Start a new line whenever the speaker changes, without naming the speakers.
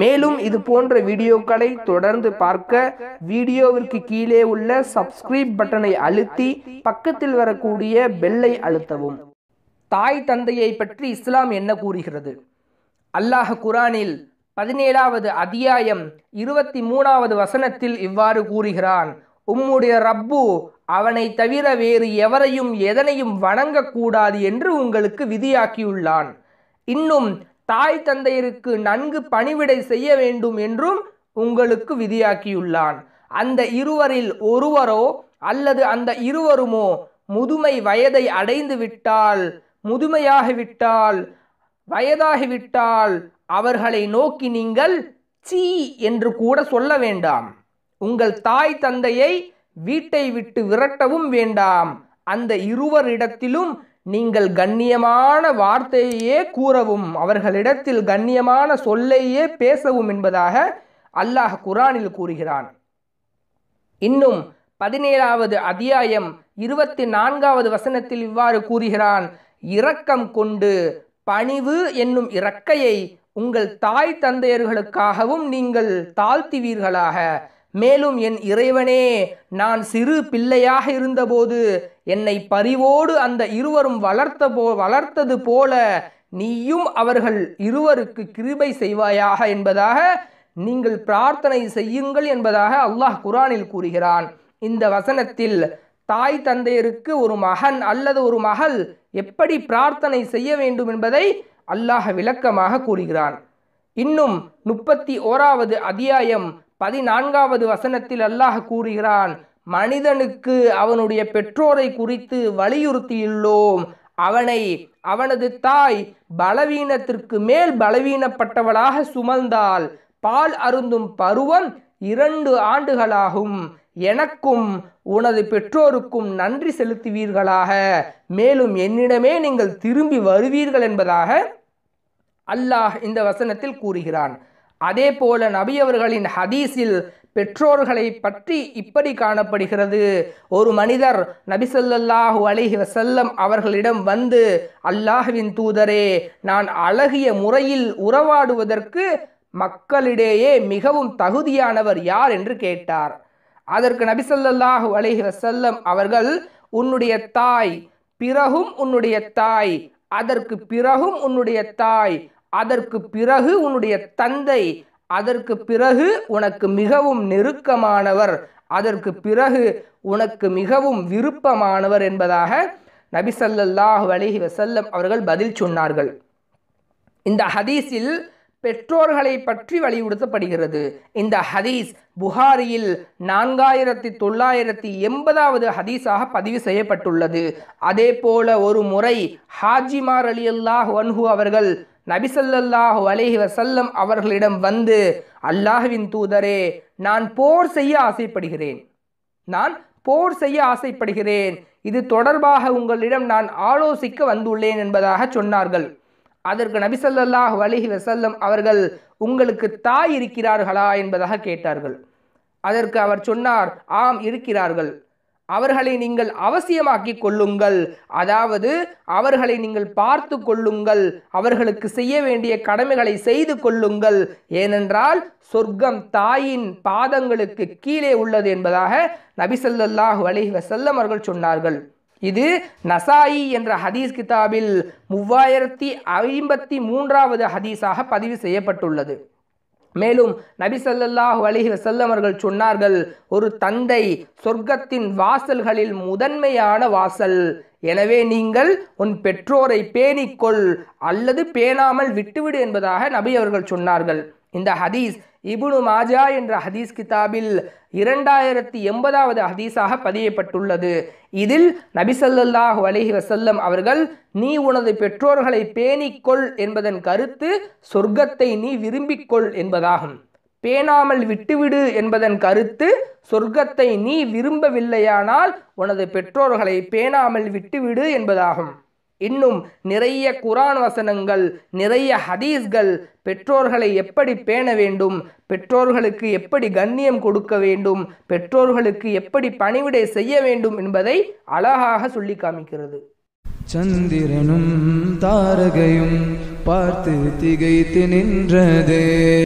மேலும் இது போன்ற வீடியோக்களை தொடர்ந்து பார்க்க வீடியோவிற்கு கீழே உள்ள சப்ஸ்கிரைப் பட்டனை அழுத்தி பக்கத்தில் வரக்கூடிய பெல்லை அழுத்தவும் தாய் தந்தையை பற்றி இஸ்லாம் என்ன கூறுகிறது அல்லாஹ் குரானில் பதினேழாவது அத்தியாயம் இருபத்தி மூணாவது வசனத்தில் இவ்வாறு கூறுகிறான் உம்முடைய ரப்பு அவனை தவிர வேறு எவரையும் எதனையும் வணங்கக்கூடாது என்று உங்களுக்கு விதியாக்கியுள்ளான் இன்னும் தாய் தந்தையருக்கு நன்கு பணிவிடை செய்ய வேண்டும் என்றும் உங்களுக்கு விதியாக்கியுள்ளான் அந்த இருவரில் ஒருவரோ அல்லது அந்த இருவருமோ முதுமை வயதை அடைந்து விட்டால் முதுமையாகிவிட்டால் வயதாகிவிட்டால் அவர்களை நோக்கி நீங்கள் சீ என்று கூட சொல்ல வேண்டாம் உங்கள் தாய் தந்தையை வீட்டை விட்டு விரட்டவும் வேண்டாம் அந்த இருவரிடத்திலும் நீங்கள் கண்ணியமான வார்த்தையே கூறவும் அவர்களிடத்தில் கண்ணியமான சொல்லையே பேசவும் என்பதாக அல்லாஹ் குரானில் கூறுகிறான் இன்னும் பதினேழாவது அத்தியாயம் இருபத்தி நான்காவது வசனத்தில் இவ்வாறு கூறுகிறான் இரக்கம் கொண்டு பணிவு என்னும் இறக்கையை உங்கள் தாய் தந்தையர்களுக்காகவும் நீங்கள் தாழ்த்துவீர்களாக மேலும் என் இறைவனே நான் சிறு பிள்ளையாக இருந்தபோது என்னை பரிவோடு அந்த இருவரும் வளர்த்த போ வளர்த்தது போல நீயும் அவர்கள் இருவருக்கு கிருபை செய்வாயாக என்பதாக நீங்கள் பிரார்த்தனை செய்யுங்கள் என்பதாக அல்லாஹ் குரானில் கூறுகிறான் இந்த வசனத்தில் தாய் தந்தையருக்கு ஒரு மகன் அல்லது ஒரு மகள் எப்படி பிரார்த்தனை செய்ய வேண்டும் என்பதை அல்லாஹ் விளக்கமாக கூறுகிறான் இன்னும் முப்பத்தி ஓராவது அத்தியாயம் பதினான்காவது வசனத்தில் அல்லாஹ் கூறுகிறான் மனிதனுக்கு அவனுடைய பெற்றோரை குறித்து வலியுறுத்தியுள்ளோம் அவனை அவனது தாய் பலவீனத்திற்கு மேல் பலவீனப்பட்டவளாக சுமந்தால் பால் அருந்தும் பருவம் இரண்டு ஆண்டுகளாகும் எனக்கும் உனது பெற்றோருக்கும் நன்றி செலுத்துவீர்களாக மேலும் என்னிடமே நீங்கள் திரும்பி வருவீர்கள் என்பதாக அல்லாஹ் இந்த வசனத்தில் கூறுகிறான் அதே போல நபி அவர்களின் ஹதீஸில் பெற்றோர்களை பற்றி இப்படி காணப்படுகிறது ஒரு மனிதர் நபிசல்லாஹு அலிஹி வசல்லம் அவர்களிடம் வந்து அல்லாஹுவின் தூதரே நான் அழகிய முறையில் உறவாடுவதற்கு மக்களிடையே மிகவும் தகுதியானவர் யார் என்று கேட்டார் அதற்கு நபிசல்லாஹு அலிஹி வசல்லம் அவர்கள் உன்னுடைய தாய் பிறகும் உன்னுடைய தாய் அதற்கு பிறகும் உன்னுடைய தாய் அதற்கு பிறகு உன்னுடைய தந்தை அதற்கு பிறகு உனக்கு மிகவும் நெருக்கமானவர் அதற்கு பிறகு உனக்கு மிகவும் விருப்பமானவர் என்பதாக நபிசல்லாஹ் அலிஹி வசல்லம் அவர்கள் பதில் சொன்னார்கள் இந்த ஹதீஸில் பெற்றோர்களை பற்றி வலியுறுத்தப்படுகிறது இந்த ஹதீஸ் புகாரியில் நான்காயிரத்தி தொள்ளாயிரத்தி எண்பதாவது ஹதீஸாக பதிவு செய்யப்பட்டுள்ளது அதே போல ஒரு முறை ஹாஜிமார் அலி அல்லாஹ் வன்ஹு அவர்கள் நபிசல்லாஹு அலேஹி வசல்லம் அவர்களிடம் வந்து அல்லாஹுவின் தூதரே நான் போர் செய்ய ஆசைப்படுகிறேன் நான் போர் செய்ய ஆசைப்படுகிறேன் இது தொடர்பாக உங்களிடம் நான் ஆலோசிக்க வந்துள்ளேன் என்பதாக சொன்னார்கள் அதற்கு நபிசல்லாஹு அலஹி வசல்லம் அவர்கள் உங்களுக்கு தாய் இருக்கிறார்களா என்பதாக கேட்டார்கள் அதற்கு அவர் சொன்னார் ஆம் இருக்கிறார்கள் அவர்களை நீங்கள் அவசியமாக்கி கொள்ளுங்கள் அதாவது அவர்களை நீங்கள் பார்த்து கொள்ளுங்கள் அவர்களுக்கு செய்ய வேண்டிய கடமைகளை செய்து கொள்ளுங்கள் ஏனென்றால் சொர்க்கம் தாயின் பாதங்களுக்கு கீழே உள்ளது என்பதாக நபிசல்லாஹு அலஹி வசல்லம் அவர்கள் சொன்னார்கள் இது நசாயி என்ற ஹதீஸ் கிதாபில் மூவாயிரத்தி ஐம்பத்தி மூன்றாவது ஹதீஸாக பதிவு செய்யப்பட்டுள்ளது மேலும் நபி சல்லாஹ் அலிஹி வசல்லம் அவர்கள் சொன்னார்கள் ஒரு தந்தை சொர்க்கத்தின் வாசல்களில் முதன்மையான வாசல் எனவே நீங்கள் உன் பெற்றோரை பேணிக்கொள் அல்லது பேணாமல் விட்டுவிடு என்பதாக நபி அவர்கள் சொன்னார்கள் இந்த ஹதீஸ் இபுனு மாஜா என்ற ஹதீஸ் கிதாபில் இரண்டாயிரத்தி எண்பதாவது ஹதீஸாக பதியப்பட்டுள்ளது இதில் நபிசல்லாஹு அலஹி வசல்லம் அவர்கள் நீ உனது பெற்றோர்களை பேணிக்கொள் என்பதன் கருத்து சொர்க்கத்தை நீ விரும்பிக்கொள் என்பதாகும் பேணாமல் விட்டுவிடு என்பதன் கருத்து சொர்க்கத்தை நீ விரும்பவில்லையானால் உனது பெற்றோர்களை பேணாமல் விட்டுவிடு என்பதாகும் இன்னும் நிறைய குரான் வசனங்கள் நிறைய ஹதீஸ்கள் பெற்றோர்களை எப்படி பேண வேண்டும் பெற்றோர்களுக்கு எப்படி கண்ணியம் கொடுக்க வேண்டும் பெற்றோர்களுக்கு எப்படி பணிவிடை செய்ய வேண்டும் என்பதை அழகாக சொல்லி காமிக்கிறது சந்திரனும் தாரகையும் பார்த்து திகைத்து நின்றதே